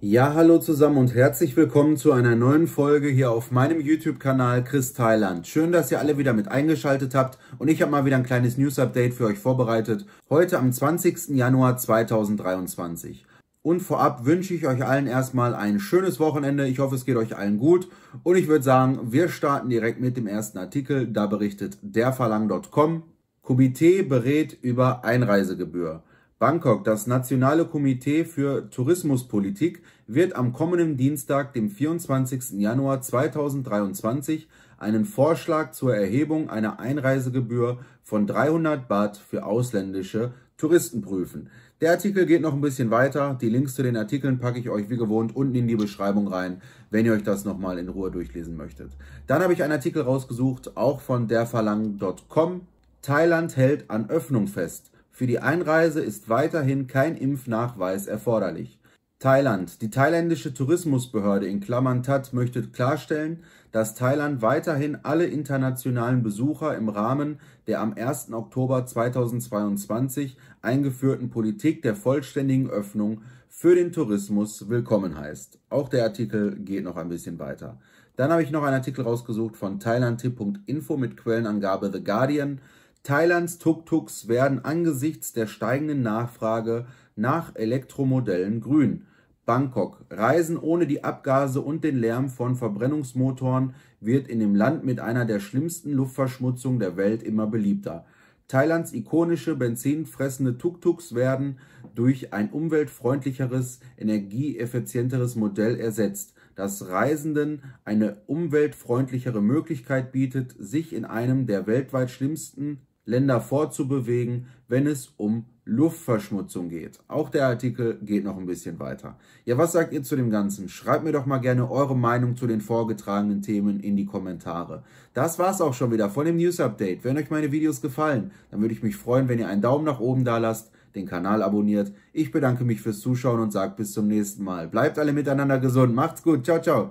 Ja, hallo zusammen und herzlich willkommen zu einer neuen Folge hier auf meinem YouTube-Kanal Chris Thailand. Schön, dass ihr alle wieder mit eingeschaltet habt und ich habe mal wieder ein kleines News-Update für euch vorbereitet, heute am 20. Januar 2023. Und vorab wünsche ich euch allen erstmal ein schönes Wochenende. Ich hoffe, es geht euch allen gut. Und ich würde sagen, wir starten direkt mit dem ersten Artikel. Da berichtet derverlang.com. Komitee berät über Einreisegebühr. Bangkok, das Nationale Komitee für Tourismuspolitik, wird am kommenden Dienstag, dem 24. Januar 2023, einen Vorschlag zur Erhebung einer Einreisegebühr von 300 Baht für ausländische Touristen prüfen. Der Artikel geht noch ein bisschen weiter. Die Links zu den Artikeln packe ich euch wie gewohnt unten in die Beschreibung rein, wenn ihr euch das nochmal in Ruhe durchlesen möchtet. Dann habe ich einen Artikel rausgesucht, auch von derverlangen.com. Thailand hält an Öffnung fest. Für die Einreise ist weiterhin kein Impfnachweis erforderlich. Thailand. Die thailändische Tourismusbehörde in Klammern TAT möchte klarstellen, dass Thailand weiterhin alle internationalen Besucher im Rahmen der am 1. Oktober 2022 eingeführten Politik der vollständigen Öffnung für den Tourismus willkommen heißt. Auch der Artikel geht noch ein bisschen weiter. Dann habe ich noch einen Artikel rausgesucht von thailandtipp.info mit Quellenangabe The Guardian. Thailands Tuk-Tuks werden angesichts der steigenden Nachfrage nach Elektromodellen grün. Bangkok. Reisen ohne die Abgase und den Lärm von Verbrennungsmotoren wird in dem Land mit einer der schlimmsten Luftverschmutzungen der Welt immer beliebter. Thailands ikonische benzinfressende Tuk-Tuks werden durch ein umweltfreundlicheres, energieeffizienteres Modell ersetzt, das Reisenden eine umweltfreundlichere Möglichkeit bietet, sich in einem der weltweit schlimmsten Länder vorzubewegen, wenn es um Luftverschmutzung geht. Auch der Artikel geht noch ein bisschen weiter. Ja, was sagt ihr zu dem Ganzen? Schreibt mir doch mal gerne eure Meinung zu den vorgetragenen Themen in die Kommentare. Das war's auch schon wieder von dem News Update. Wenn euch meine Videos gefallen, dann würde ich mich freuen, wenn ihr einen Daumen nach oben da lasst, den Kanal abonniert. Ich bedanke mich fürs Zuschauen und sage bis zum nächsten Mal. Bleibt alle miteinander gesund. Macht's gut. Ciao, ciao.